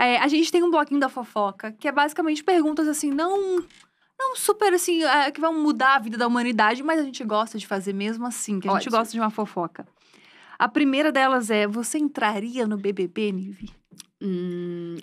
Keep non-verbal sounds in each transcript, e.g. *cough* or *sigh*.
É, a gente tem um bloquinho da fofoca, que é basicamente perguntas assim, não. Não super assim, é, que vão mudar a vida da humanidade, mas a gente gosta de fazer mesmo assim, que a gente gosta de uma fofoca. A primeira delas é: você entraria no BBB, Nive? Hum,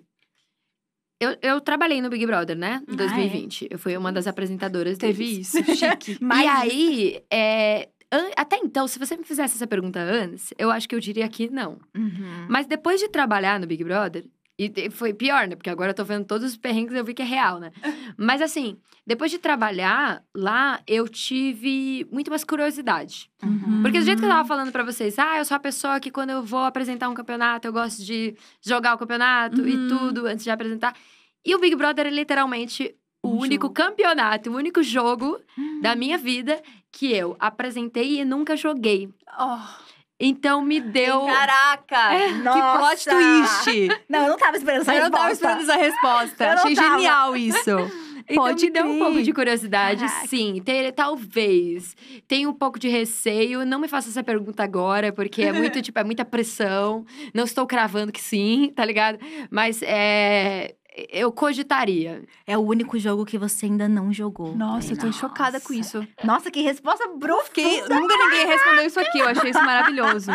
eu, eu, trabalhei no Big Brother, né? Em 2020. Ah, é? Eu fui uma hum. das apresentadoras Teve deles. isso, *laughs* chique. Mas... E aí, é, até então, se você me fizesse essa pergunta antes, eu acho que eu diria que não. Uhum. Mas depois de trabalhar no Big Brother, e foi pior, né? Porque agora eu tô vendo todos os perrengues e eu vi que é real, né? *laughs* Mas assim, depois de trabalhar lá, eu tive muito mais curiosidade. Uhum. Porque do jeito que eu tava falando para vocês, ah, eu sou a pessoa que quando eu vou apresentar um campeonato, eu gosto de jogar o campeonato uhum. e tudo antes de apresentar. E o Big Brother é literalmente o um único jogo. campeonato, o único jogo uhum. da minha vida que eu apresentei e nunca joguei. Oh. Então me deu. Caraca! É, Nossa. Que plot twist! Não, eu não tava esperando essa eu resposta. Eu não tava esperando essa resposta. Achei tava. genial isso. *laughs* Então Pode dar um pouco de curiosidade, Caraca. sim. Ter, talvez. Tenho um pouco de receio. Não me faça essa pergunta agora, porque é muito, *laughs* tipo, é muita pressão. Não estou cravando que sim, tá ligado? Mas é, eu cogitaria. É o único jogo que você ainda não jogou. Nossa, eu tô Nossa. chocada com isso. Nossa, que resposta brusca! Que... Nunca ninguém respondeu isso aqui, eu achei isso maravilhoso.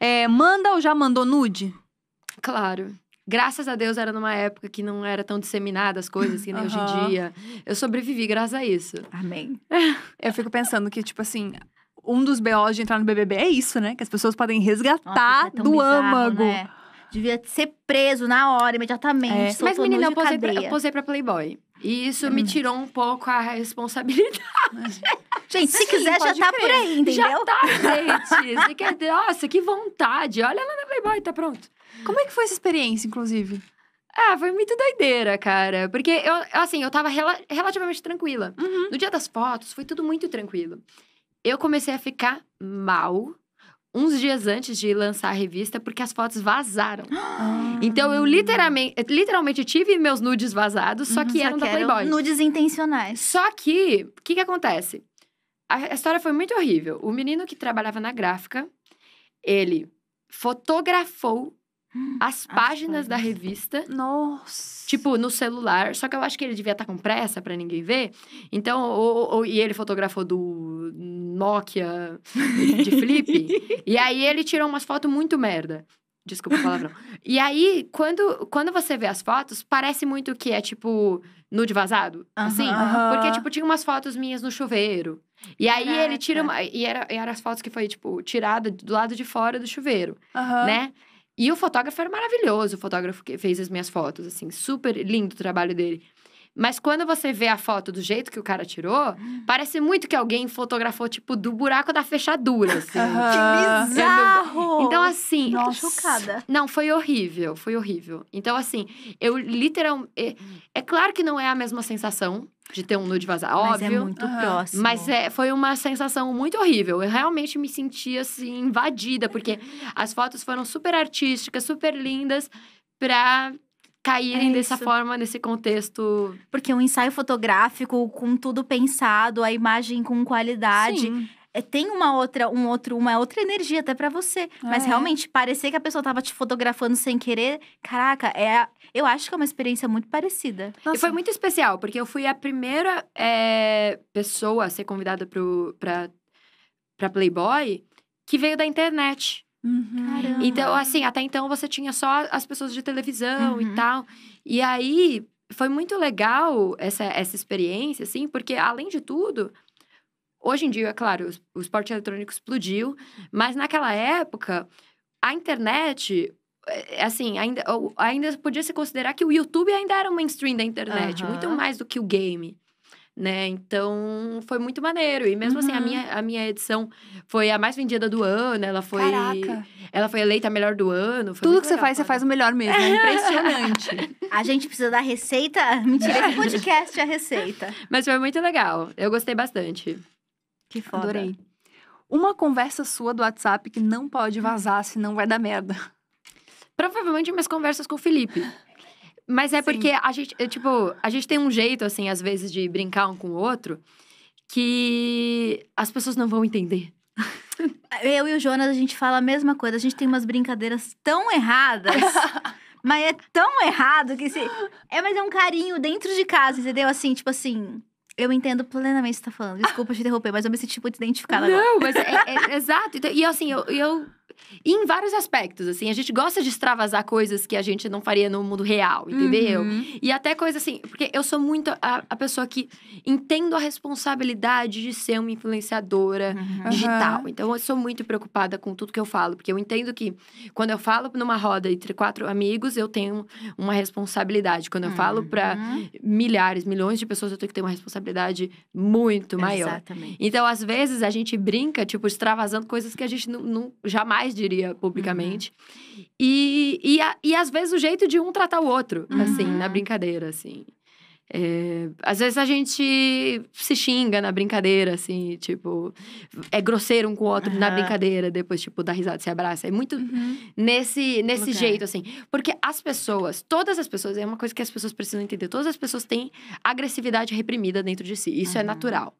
É, manda ou já mandou nude? Claro. Graças a Deus era numa época que não era tão disseminada as coisas que nem uhum. hoje em dia. Eu sobrevivi graças a isso. Amém. eu fico pensando que, tipo assim, um dos BOs de entrar no BBB é isso, né? Que as pessoas podem resgatar Nossa, é do bizarro, âmago. Né? Devia ser preso na hora, imediatamente. É. Mas, menina, eu posei, pra, eu posei pra Playboy. E isso hum. me tirou um pouco a responsabilidade. *laughs* Gente, se Sim, quiser, já tá crer. por aí, entendeu? Já tá, gente. Você quer... Nossa, que vontade. Olha lá na Playboy, tá pronto. Como é que foi essa experiência, inclusive? Ah, foi muito doideira, cara. Porque eu, assim, eu tava rela relativamente tranquila. Uhum. No dia das fotos, foi tudo muito tranquilo. Eu comecei a ficar mal uns dias antes de lançar a revista, porque as fotos vazaram. *gasps* Ah. Então eu literalmente, literalmente tive meus nudes vazados, só uhum. que uhum, eram só que da Playboy. Eram nudes intencionais. Só que, o que, que acontece? A história foi muito horrível. O menino que trabalhava na gráfica, ele fotografou as páginas da revista. Nossa! Tipo, no celular. Só que eu acho que ele devia estar tá com pressa para ninguém ver. Então, ou, ou, e ele fotografou do Nokia de flip. *laughs* e aí ele tirou umas fotos muito merda. Desculpa a palavrão. e aí, quando, quando você vê as fotos, parece muito que é tipo nude vazado. Uh -huh. assim. Porque, tipo, tinha umas fotos minhas no chuveiro. E aí Caraca. ele tira uma. E era, era as fotos que foi, tipo, tirada do lado de fora do chuveiro. Uh -huh. Né? E o fotógrafo era maravilhoso, o fotógrafo que fez as minhas fotos, assim, super lindo o trabalho dele. Mas quando você vê a foto do jeito que o cara tirou, parece muito que alguém fotografou, tipo, do buraco da fechadura, assim. que bizarro! Então, então, assim... Nossa. chocada. Não, foi horrível, foi horrível. Então, assim, eu literalmente... É, é, claro que não é a mesma sensação de ter um nude vazar, óbvio. Mas é muito uhum. próximo. Mas é, foi uma sensação muito horrível. Eu realmente me sentia, assim, invadida. Porque *laughs* as fotos foram super artísticas, super lindas pra caírem é dessa forma, nesse contexto. Porque um ensaio fotográfico com tudo pensado, a imagem com qualidade. Sim. É, tem uma outra, um outro, uma outra energia até para você. Mas é. realmente, parecer que a pessoa tava te fotografando sem querer, caraca, é, eu acho que é uma experiência muito parecida. Nossa. E foi muito especial, porque eu fui a primeira é, pessoa a ser convidada para para pra Playboy que veio da internet. Uhum. Então, assim, até então você tinha só as pessoas de televisão uhum. e tal. E aí foi muito legal essa, essa experiência, assim, porque além de tudo. Hoje em dia, é claro, o esporte eletrônico explodiu, mas naquela época, a internet, é, assim, ainda, ainda podia se considerar que o YouTube ainda era o mainstream da internet, uhum. muito mais do que o game né? Então, foi muito maneiro. E mesmo uhum. assim, a uhum. minha, a minha edição foi a mais vendida do ano. Ela foi. Caraca. Ela foi eleita a melhor do ano. Tudo que você faz, você faz o melhor mesmo. É impressionante. *laughs* a gente precisa da receita. *laughs* Mentira, esse podcast é a receita. Mas foi muito legal. Eu gostei bastante. Que foda. Adorei. Uma conversa sua do WhatsApp que não pode vazar, senão vai dar merda. Provavelmente minhas conversas com o Felipe. Mas é Sim. porque a gente, eu, tipo, a gente tem um jeito, assim, às vezes, de brincar um com o outro que as pessoas não vão entender. *laughs* Eu e o Jonas, a gente fala a mesma coisa. A gente tem umas brincadeiras tão erradas. *laughs* mas é tão errado que se. É, mas é um carinho dentro de casa, entendeu? Assim, tipo assim. Eu entendo plenamente o que você tá falando. Desculpa te interromper, mas eu me senti muito identificada não, agora. mas é, é, é exato. E assim, eu, eu em vários aspectos, assim, a gente gosta de extravasar coisas que a gente não faria no mundo real, uhum. entendeu? Uhum. E até coisa assim, porque eu sou muito a, a, pessoa que entendo a responsabilidade de ser uma influenciadora uhum. digital. Então eu sou muito preocupada com tudo que eu falo, porque eu entendo que quando eu falo numa roda entre quatro amigos, eu tenho uma responsabilidade. Quando eu uhum. falo para milhares, milhões de pessoas, eu tenho que ter uma responsabilidade muito maior. Exatamente. Então, às vezes, a gente brinca, tipo, extravasando coisas que a gente não, não jamais mais diria publicamente. Uhum. E, e, a, e às vezes o jeito de um tratar o outro, uhum. assim, na brincadeira, assim. É, às vezes a gente se xinga na brincadeira, assim, tipo, é grosseiro um com o outro uhum. na brincadeira, depois, tipo, dá risada, se abraça. É muito uhum. nesse, nesse jeito, assim. Porque as pessoas, todas as pessoas, é uma coisa que as pessoas precisam entender, todas as pessoas têm agressividade reprimida dentro de si. Isso uhum. é natural.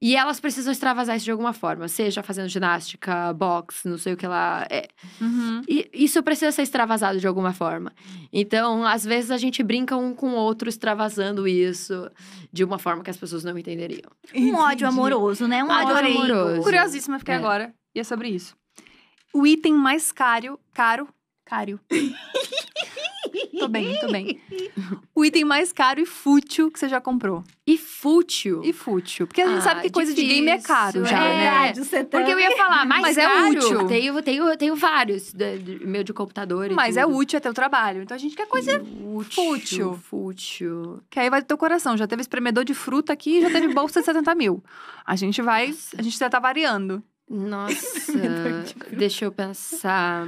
E elas precisam extravasar isso de alguma forma, seja fazendo ginástica, boxe, não sei o que lá. É. Uhum. E isso precisa ser extravasado de alguma forma. Então, às vezes a gente brinca um com o outro extravasando isso de uma forma que as pessoas não entenderiam. Um ódio amoroso, né? Um Adorei. ódio amoroso. Curiosíssima fiquei é. agora. E é sobre isso. O item mais caro, caro, Cário. *laughs* Tô bem, tô bem. *laughs* O item mais caro e fútil que você já comprou. E fútil? E fútil. Porque a gente ah, sabe que coisa de game é caro já, é, né? Verdade, tá- Porque eu ia falar, *laughs* mais mas é caro, é útil. Tenho, tenho, tenho vários, meu de computador Mas é tudo. é útil até o trabalho. Então a gente quer coisa útil, fútil. Fútil. Que aí vai do teu coração. Já teve espremedor de fruta aqui, já teve bolsa de 70 mil. A gente vai, Nossa. a gente já tá variando. Nossa, *laughs* deixa eu pensar.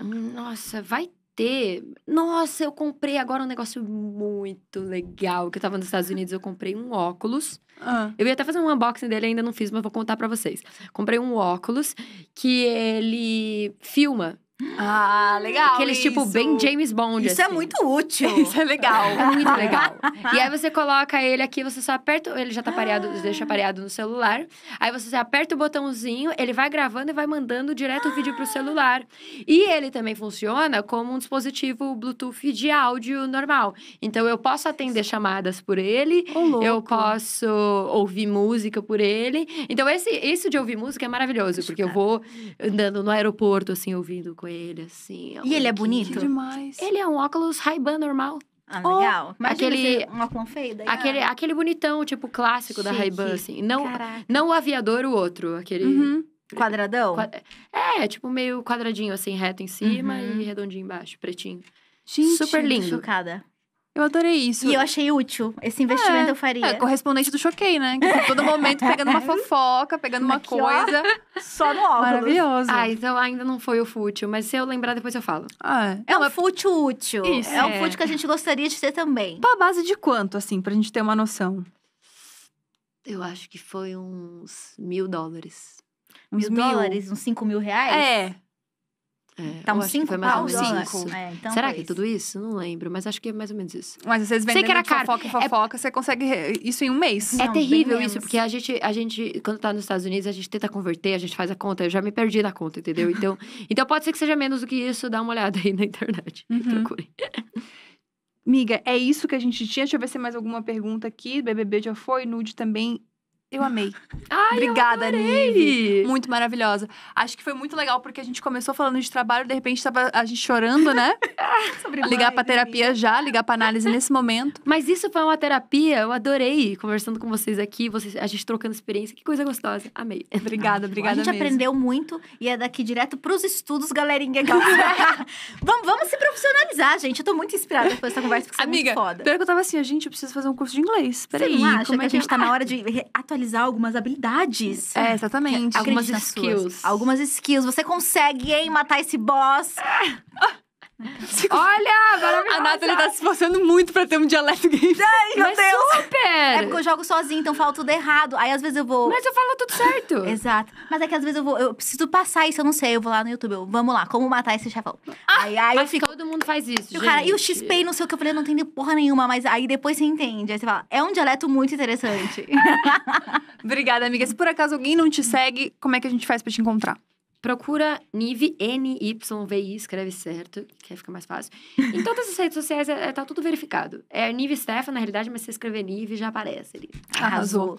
Hum, nossa, vai ter. Nossa, eu comprei agora um negócio muito legal. Que eu tava nos Estados Unidos, eu comprei um óculos. Ah. Eu ia até fazer um unboxing dele, ainda não fiz, mas vou contar para vocês. Comprei um óculos que ele filma ah, legal. Aqueles tipo bem James Bond. Isso é assim. é muito útil. *laughs* isso é legal. *laughs* É muito legal. e aí você coloca ele aqui, você só aperta. Ele já tá pareado, ah. deixa pareado no celular. Aí você aperta o botãozinho, ele vai gravando e vai mandando direto o vídeo pro celular. E ele também funciona como um dispositivo Bluetooth de áudio normal. Então eu posso atender chamadas por ele, oh, eu posso ouvir música por ele. Então esse, esse de ouvir música é maravilhoso, porque eu vou andando no aeroporto, assim, ouvindo com ele, assim. É um e ele é bonito? Demais. Ele é um óculos Ray-Ban normal. Ah, oh, legal. Imagina aquele um óculos feio daí. Aquele, ah. aquele bonitão, tipo, clássico Chique. da Ray-Ban, assim. Não, não o aviador, o outro. Aquele... Uhum. Quadradão? É, é, tipo, meio quadradinho, assim, reto em cima uhum. e redondinho embaixo, pretinho. Gente, Super lindo. chocada. Eu adorei isso. E eu achei útil. Esse investimento é, eu faria. É, correspondente do Choquei, né? Que todo momento *laughs* pegando uma fofoca, pegando uma Aqui, coisa. Ó, só no óculos. Maravilhoso. Ah, então ainda não foi o fútil, mas se eu lembrar, depois eu falo. Ah, é. é um fútil útil. Isso. É, é um fútil que a gente gostaria de ter também. Pra base de quanto, assim, pra gente ter uma noção? Eu acho que foi uns mil dólares. Uns mil, mil dólares? Uns cinco mil reais? É. É, então, cinco pau, cinco. É, então Será que é tudo isso? Não lembro, mas acho que é mais ou menos isso. Mas vocês vendem fofoca e é fofoca, é... você consegue isso em um mês. É Não, é terrível isso, porque a gente, a gente, quando tá nos Estados Unidos, a gente tenta converter, a gente faz a conta, eu já me perdi na conta, entendeu? Uhum. Então, então pode ser que seja menos do que isso, dá uma olhada aí na internet. Uhum. Procure. Miga, é isso que a gente tinha. Deixa eu ver se tem mais alguma pergunta aqui. BBB já foi, nude também eu amei. Ai, Obrigada, Nive. Muito maravilhosa. Acho que foi muito legal porque a gente começou falando de trabalho, de repente tava a gente chorando, né? Sobre *laughs* ah, ligar para terapia já, ligar para análise nesse momento. Mas isso foi uma terapia, eu adorei conversando com vocês aqui, vocês, a gente trocando experiência, que coisa gostosa. Amei. *laughs* Obrigada, Ai, obrigada. A gente mesmo. aprendeu muito e é daqui direto pros estudos, galerinha. Então, *laughs* vamos, vamos se profissionalizar, gente. Eu tô muito inspirada com essa conversa porque Amiga, é muito foda. Pior que eu tava assim, a gente, eu preciso fazer um curso de inglês. Peraí, como é que a gente tá na hora de atualizar atualizar algumas habilidades. É, exatamente. Algumas skills. Suas. Algumas skills. Você consegue, hein, matar esse boss? Ah! Olha, A Nathalie tá se esforçando muito pra ter um dialeto gay. Ai, meu Mas Deus. super! É porque eu jogo sozinha, então falo tudo errado. Aí às vezes eu vou... Mas eu falo tudo certo. *laughs* Exato. Mas é que às vezes eu vou... Eu preciso passar isso, eu não sei. Eu vou lá no YouTube, eu, vamos lá, como matar esse chefão. aí, ah, aí eu fico... todo mundo faz isso, e, Cara, e o XP, não sei o que, eu falei, não entendi porra nenhuma. Mas aí depois você entende. Aí você fala, é um dialeto muito interessante. *laughs* Obrigada, amiga. Se por acaso alguém não te segue, como é que a gente faz pra te encontrar? Procura Nive, N-Y-V-I, escreve certo, que aí fica mais fácil. Em todas as redes sociais é, é tá tudo verificado. É Nive Stefan, na realidade, mas se escrever Nive já aparece ali. Arrasou. Arrasou.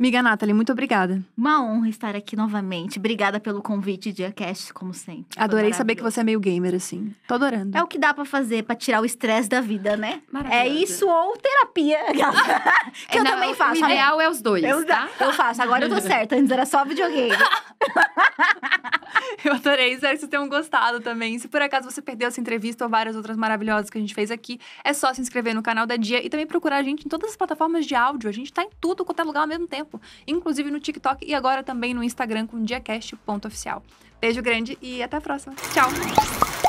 Miga Nathalie, muito obrigada. Uma honra estar aqui novamente. Obrigada pelo convite, Diacast, como sempre. Adorei saber que você é meio gamer, assim. Tô adorando. É o que dá para fazer para tirar o estresse da vida, né? É isso ou terapia. *laughs* que eu é, Não, também faço. O ideal é os dois, eu, tá? Eu faço. Agora eu tô certa. Antes era só videogame. *laughs* eu adorei. Espero que vocês tenham gostado também. Se por acaso você perdeu essa entrevista ou várias outras maravilhosas que a gente fez aqui, é só se inscrever no canal da Dia e também procurar a gente em todas as plataformas de áudio. A gente tá em tudo quanto é lugar ao mesmo tempo tempo, inclusive no TikTok e agora também no Instagram com diacast.oficial. Beijo grande e até a próxima. Tchau!